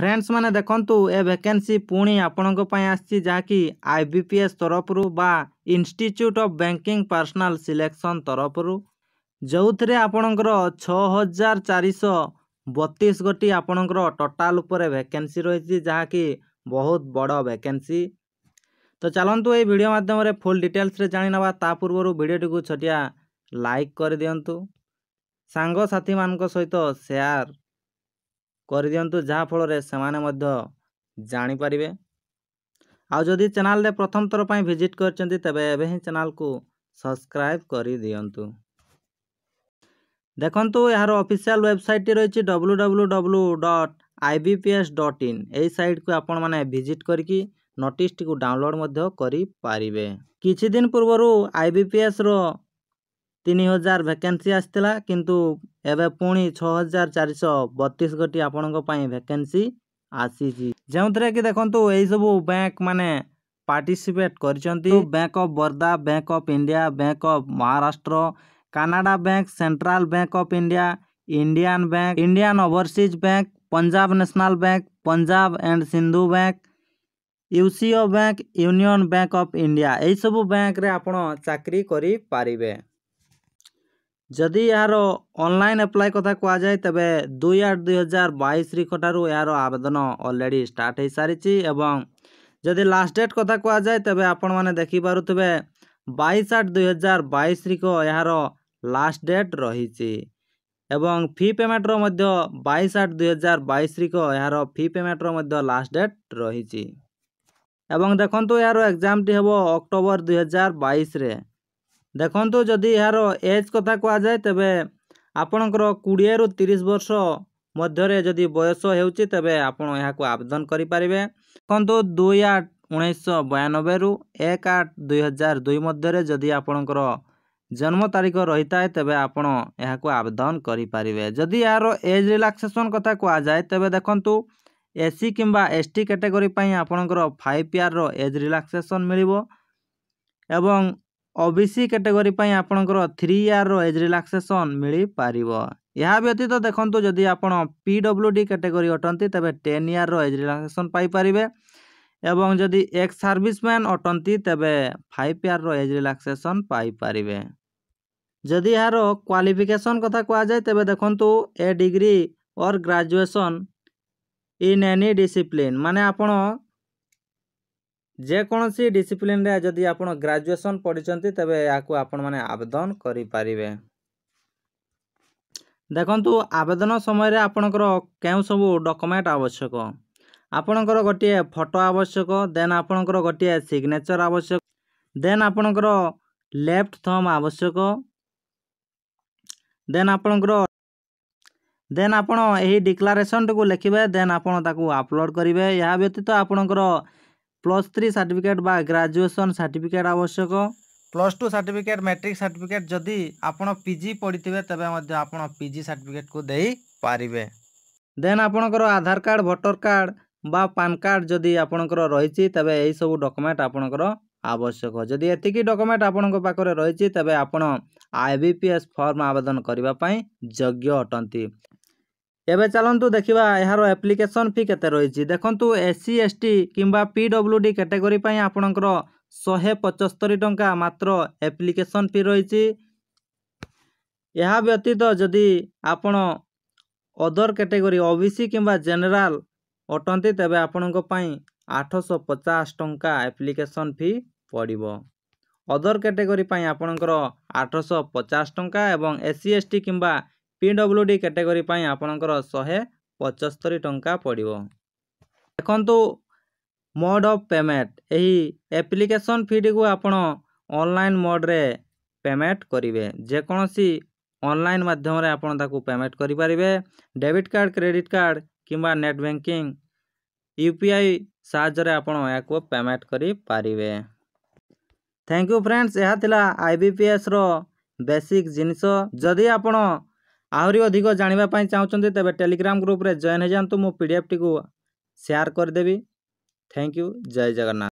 friends ମାନେ ଦେଖନ୍ତୁ ଏ vacancy ପୁଣି ଆପଣଙ୍କ ପାଇଁ ଆସିଛି ଯାହାକି ଆଇ ବି ପି ଏସ୍ ତରଫରୁ ବା institute of banking personnel selection ତରଫରୁ ଯେଉଁଥିରେ ଆପଣଙ୍କର ଛଅ ହଜାର ଚାରିଶହ ବତିଶ ଗୋଟି ଆପଣଙ୍କର ଟୋଟାଲ୍ ଉପରେ ଭେକେନ୍ସି ରହିଛି ଯାହାକି ବହୁତ ବଡ଼ ଭେକେନ୍ସି ତ ଚାଲନ୍ତୁ ଏଇ ଭିଡ଼ିଓ ମାଧ୍ୟମରେ ଫୁଲ୍ ଡିଟେଲ୍ସରେ ଜାଣିନେବା ତା ପୂର୍ବରୁ ଭିଡ଼ିଓଟିକୁ ଛୋଟିଆ ଲାଇକ୍ କରିଦିଅନ୍ତୁ ସାଙ୍ଗସାଥିମାନଙ୍କ ସହିତ ସେୟାର୍ कर दिंतु जहाँफल से जापर आदि चेल प्रथम थर पर भिजिट कर तेज एवं चेल को सब्सक्राइब कर दिंतु देखु यार अफिशियाल वेबसाइट टी रही W W W dot I B P S dot in यट को आपण मैंने भिजिट करके नोटिस डाउनलोड करें किद पूर्व आई बी पी एस रो ତିନି ହଜାର ଭ୍ୟାକେନ୍ସି ଆସିଥିଲା କିନ୍ତୁ ଏବେ ପୁଣି ଛଅ ହଜାର ଚାରିଶହ ବତିଶ ଗୋଟି ଆପଣଙ୍କ ପାଇଁ ଭ୍ୟାକେନ୍ସି ଆସିଛି ଯେଉଁଥିରେ କି ଦେଖନ୍ତୁ ଏହିସବୁ ବ୍ୟାଙ୍କ ମାନେ ପାର୍ଟିସିପେଟ୍ କରିଛନ୍ତି bank of Baroda bank of India bank of Maharashtra Canara bank central bank of India Indian bank Indian overseas bank Punjab national bank Punjab and Sind bank UCO bank union bank of India ଏହିସବୁ ବ୍ୟାଙ୍କରେ ଆପଣ ଚାକିରି କରିପାରିବେ ଯଦି ଏହାର ଅନଲାଇନ୍ ଆପ୍ଲାଏ କଥା କୁହାଯାଏ ତେବେ ଦୁଇ ଆଠ ଦୁଇ ହଜାର ବାଇଶ ତାରିଖଠାରୁ ଏହାର ଆବେଦନ ଅଲରେଡ଼ି ଷ୍ଟାର୍ଟ ହୋଇସାରିଛି ଏବଂ ଯଦି ଲାଷ୍ଟ ଡେଟ୍ କଥା କୁହାଯାଏ ତେବେ ଆପଣମାନେ ଦେଖିପାରୁଥିବେ ବାଇଶ ଆଠ ଦୁଇ ହଜାର ବାଇଶ ତାରିଖ ଏହାର ଲାଷ୍ଟ ଡେଟ୍ ରହିଛି ଏବଂ ଫି ପେମେଣ୍ଟର ମଧ୍ୟ ବାଇଶ ଆଠ ଦୁଇ ହଜାର ବାଇଶ ତାରିଖ ଏହାର ଫି ପେମେଣ୍ଟର ମଧ୍ୟ ଲାଷ୍ଟ ଡେଟ୍ ରହିଛି ଏବଂ ଦେଖନ୍ତୁ ଏହାର ଏକ୍ଜାମ୍ଟି ହେବ ଅକ୍ଟୋବର ଦୁଇ ହଜାର ବାଇଶରେ ଦେଖନ୍ତୁ ଯଦି ଏହାର ଏଜ୍ କଥା କୁହାଯାଏ ତେବେ ଆପଣଙ୍କର କୋଡ଼ିଏରୁ ତିରିଶ ବର୍ଷ ମଧ୍ୟରେ ଯଦି ବୟସ ହେଉଛି ତେବେ ଆପଣ ଏହାକୁ ଆବେଦନ କରିପାରିବେ ଦେଖନ୍ତୁ ଦୁଇ ଆଠ ଉଣେଇଶହ ବୟାନବେରୁ ଏକ ଆଠ ଦୁଇହଜାର ଦୁଇ ମଧ୍ୟରେ ଯଦି ଆପଣଙ୍କର ଜନ୍ମ ତାରିଖ ରହିଥାଏ ତେବେ ଆପଣ ଏହାକୁ ଆବେଦନ କରିପାରିବେ ଯଦି ଏହାର ଏଜ୍ ରିଲାକ୍ସେସନ୍ କଥା କୁହାଯାଏ ତେବେ ଦେଖନ୍ତୁ ଏସି କିମ୍ବା ଏସ୍ ଟି କାଟେଗୋରୀ ପାଇଁ ଆପଣଙ୍କର ଫାଇଭ୍ ଇୟର୍ର ଏଜ୍ ରିଲାକ୍ସେସନ୍ ମିଳିବ ଏବଂ ଓବିସି କାଟେଗୋରୀ ପାଇଁ ଆପଣଙ୍କର ଥ୍ରୀ ଇୟର୍ର ଏଜ୍ ରିଲାକ୍ସେସନ୍ ମିଳିପାରିବ ଏହା ବ୍ୟତୀତ ଦେଖନ୍ତୁ ଯଦି ଆପଣ ପି ଡବ୍ଲ୍ୟୁ ଡି କାଟେଗୋରୀ ଅଟନ୍ତି ତେବେ ଟେନ୍ ଇୟର୍ର ଏଜ୍ ରିଲାକ୍ସେସନ୍ ପାଇପାରିବେ ଏବଂ ଯଦି ଏକ୍ସ ସର୍ଭିସମ୍ୟାନ୍ ଅଟନ୍ତି ତେବେ ଫାଇଭ୍ ଇୟର୍ର ଏଜ୍ ରିଲାକ୍ସେସନ୍ ପାଇପାରିବେ ଯଦି ଏହାର କ୍ୱାଲିଫିକେସନ୍ କଥା କୁହାଯାଏ ତେବେ ଦେଖନ୍ତୁ a degree or graduation in any discipline ମାନେ ଆପଣ ଯେକୌଣସି ଡିସିପ୍ଲିନ୍ରେ ଯଦି ଆପଣ ଗ୍ରାଜୁଏସନ୍ ପଢ଼ିଛନ୍ତି ତେବେ ଏହାକୁ ଆପଣମାନେ ଆବେଦନ କରିପାରିବେ ଦେଖନ୍ତୁ ଆବେଦନ ସମୟରେ ଆପଣଙ୍କର କେଉଁ ସବୁ ଡକୁମେଣ୍ଟ ଆବଶ୍ୟକ ଆପଣଙ୍କର ଗୋଟିଏ ଫଟୋ ଆବଶ୍ୟକ ଦେନ୍ ଆପଣଙ୍କର ଗୋଟିଏ ସିଗ୍ନେଚର୍ ଆବଶ୍ୟକ ଦେନ୍ ଆପଣଙ୍କର ଲେଫ୍ଟ ଥମ୍ ଆବଶ୍ୟକ ଦେନ୍ ଆପଣଙ୍କର ଦେନ୍ ଆପଣ ଏହି ଡିକ୍ଲାରେସନ୍ଟିକୁ ଲେଖିବେ ଦେନ୍ ଆପଣ ତାକୁ ଅପଲୋଡ଼ କରିବେ ଏହା ବ୍ୟତୀତ ଆପଣଙ୍କର প্লস থ্রি সার্টিফিকেট বা গ্রাজুয়েসন সার্টিফিকেট আবশ্যক plus two certificate matric certificate যদি আপনার পিজি পড়িথিবে তবে মধ্যে আপনার পিজি সার্টিফিকেট কু দেই পারিবে দেন আপনার আধার কার্ড ভোটর কার্ড বা পান কার্ড যদি আপনার রয়েছে তবে এই সব ডকুমেন্ট আপনার আবশ্যক যদি এতিকি ডকুমেন্ট আপনার পাখে রয়েছে তবে আপনার আইবিপিএস ফর্ম আবেদন করা যোগ্য অটান্তি ଏବେ ଚାଲନ୍ତୁ ଦେଖିବା ଏହାର ଆପ୍ଲିକେସନ୍ ଫି କେତେ ରହିଛି ଦେଖନ୍ତୁ ଏସ୍ ସି ଏସ୍ ଟି କିମ୍ବା ପି ଡବ୍ଲ୍ୟୁ ଡି କାଟେଗୋରୀ ପାଇଁ ଆପଣଙ୍କର ଶହେ ପଞ୍ଚସ୍ତରୀ ଟଙ୍କା ମାତ୍ର ଆପ୍ଲିକେସନ୍ ଫି ରହିଛି ଏହା ବ୍ୟତୀତ ଯଦି ଆପଣ other category O B C କିମ୍ବା ଜେନେରାଲ୍ ଅଟନ୍ତି ତେବେ ଆପଣଙ୍କ ପାଇଁ ଆଠଶହ ପଚାଶ ଟଙ୍କା ଆପ୍ଲିକେସନ୍ ଫି ପଡ଼ିବ ଅଦର୍ କାଟେଗୋରୀ ପାଇଁ ଆପଣଙ୍କର ଆଠଶହ ପଚାଶ ଟଙ୍କା ଏବଂ ଏସ୍ ସି ଏସ୍ ଟି କିମ୍ବା ପି ଡବ୍ଲ୍ୟୁ ଡି କାଟେଗୋରୀ ପାଇଁ ଆପଣଙ୍କର ଶହେ ପଞ୍ଚସ୍ତରୀ ଟଙ୍କା ପଡ଼ିବ ଦେଖନ୍ତୁ ମୋଡ଼ ଅଫ୍ ପେମେଣ୍ଟ ଏହି ଆପ୍ଲିକେସନ୍ ଫିଟିକୁ ଆପଣ ଅନଲାଇନ୍ ମୋଡ଼ରେ ପେମେଣ୍ଟ କରିବେ ଯେକୌଣସି ଅନଲାଇନ୍ ମାଧ୍ୟମରେ ଆପଣ ତାକୁ ପେମେଣ୍ଟ କରିପାରିବେ ଡେବିଟ୍ କାର୍ଡ଼ କ୍ରେଡ଼ିଟ୍ କାର୍ଡ଼ କିମ୍ବା net banking U P I ସାହାଯ୍ୟରେ ଆପଣ ଏହାକୁ ପେମେଣ୍ଟ କରିପାରିବେ ଥ୍ୟାଙ୍କ ୟୁ ଫ୍ରେଣ୍ଡସ୍ ଏହା ଥିଲା ଆଇ ବି ପି ଏସ୍ର ବେସିକ୍ ଜିନିଷ ଯଦି ଆପଣ आहरी अधिक जानापी चाहते तेज टेलीग्राम ग्रुप जेन हो टी सेयार करदेवि थैंक यू जय जगन्नाथ